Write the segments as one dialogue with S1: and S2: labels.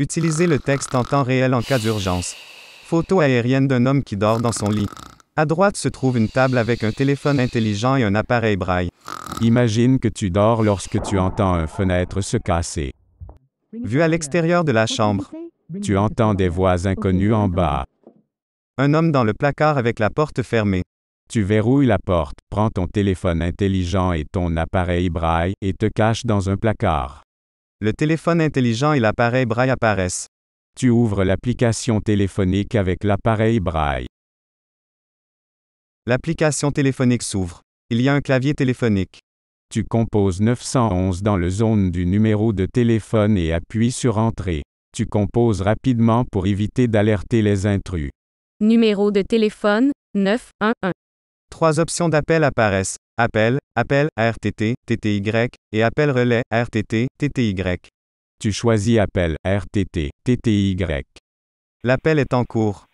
S1: Utilisez le texte en temps réel en cas d'urgence. Photo aérienne d'un homme qui dort dans son lit. À droite se trouve une table avec un téléphone intelligent et un appareil braille. Imagine que tu dors lorsque tu entends une fenêtre se casser. Vu à l'extérieur de la chambre. Tu entends des voix inconnues en bas. Un homme dans le placard avec la porte fermée. Tu verrouilles la porte, prends ton téléphone intelligent et ton appareil braille, et te caches dans un placard. Le téléphone intelligent et l'appareil braille apparaissent. Tu ouvres l'application téléphonique avec l'appareil braille. L'application téléphonique s'ouvre. Il y a un clavier téléphonique. Tu composes 911 dans le zone du numéro de téléphone et appuies sur Entrée. Tu composes rapidement pour éviter d'alerter les intrus.
S2: Numéro de téléphone 911.
S1: Trois options d'appel apparaissent. Appel, appel, RTT, TTY, et appel relais, RTT, TTY. Tu choisis appel, RTT, TTY. L'appel est en cours.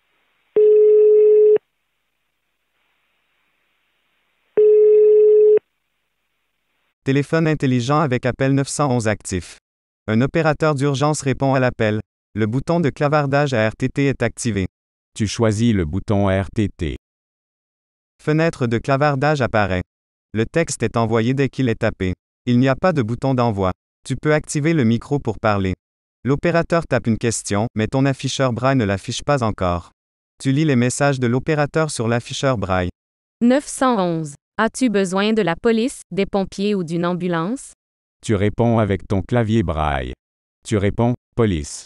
S1: Téléphone intelligent avec appel 911 actif. Un opérateur d'urgence répond à l'appel. Le bouton de clavardage à RTT est activé. Tu choisis le bouton RTT. Fenêtre de clavardage apparaît. Le texte est envoyé dès qu'il est tapé. Il n'y a pas de bouton d'envoi. Tu peux activer le micro pour parler. L'opérateur tape une question, mais ton afficheur braille ne l'affiche pas encore. Tu lis les messages de l'opérateur sur l'afficheur braille.
S2: 911. As-tu besoin de la police, des pompiers ou d'une ambulance?
S1: Tu réponds avec ton clavier braille. Tu réponds
S3: police.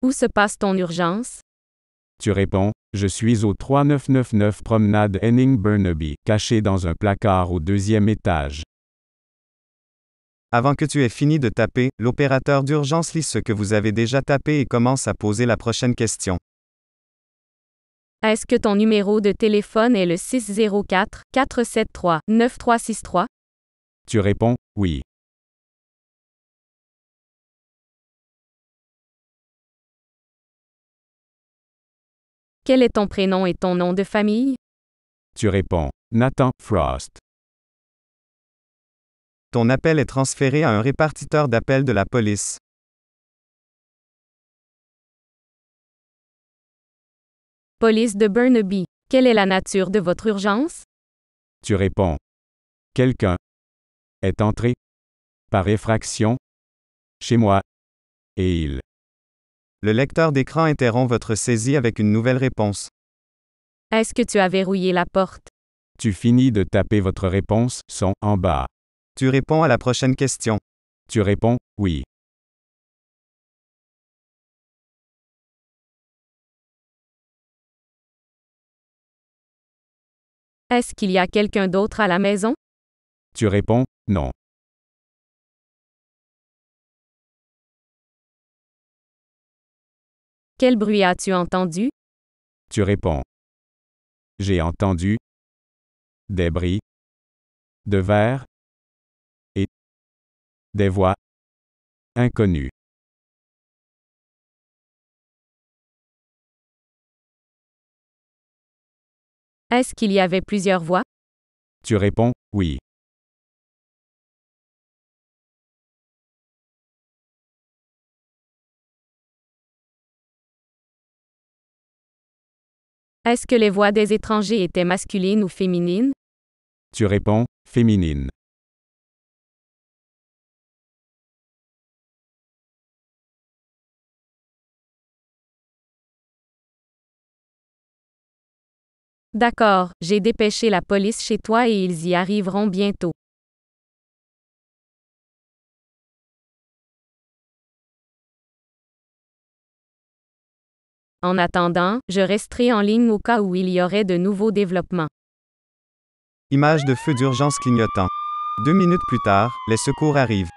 S2: Où se passe ton urgence?
S1: Tu réponds je suis au 3999 Promenade Henning Burnaby, caché dans un placard au deuxième étage. Avant que tu aies fini de taper, l'opérateur d'urgence lit ce que vous avez déjà tapé et commence à poser la prochaine question.
S2: Est-ce que ton numéro de téléphone est le 604 473 9363
S3: Tu réponds Oui. Quel est ton prénom et ton nom de famille?
S1: Tu réponds Nathan Frost. Ton appel est transféré à un répartiteur d'appels de la police.
S3: Police de Burnaby.
S2: Quelle est la nature de votre urgence?
S3: Tu réponds Quelqu'un
S1: est entré par effraction chez moi et il le lecteur d'écran interrompt votre saisie avec une nouvelle réponse.
S2: Est-ce que tu as verrouillé la porte?
S1: Tu finis de taper votre réponse, son, en bas. Tu réponds à la prochaine question. Tu réponds, oui.
S3: Est-ce qu'il y a quelqu'un d'autre à la maison? Tu réponds, non. Quel bruit as-tu entendu? Tu réponds. J'ai entendu des bris de verre et des voix inconnues. Est-ce qu'il y avait plusieurs voix? Tu réponds oui. Est-ce que les voix des étrangers étaient masculines ou féminines? Tu réponds, féminines. D'accord, j'ai dépêché la police chez toi et ils y arriveront bientôt.
S2: En attendant, je resterai en ligne au cas où il y aurait de nouveaux développements.
S1: Image de feu d'urgence clignotant. Deux minutes
S3: plus tard, les secours arrivent.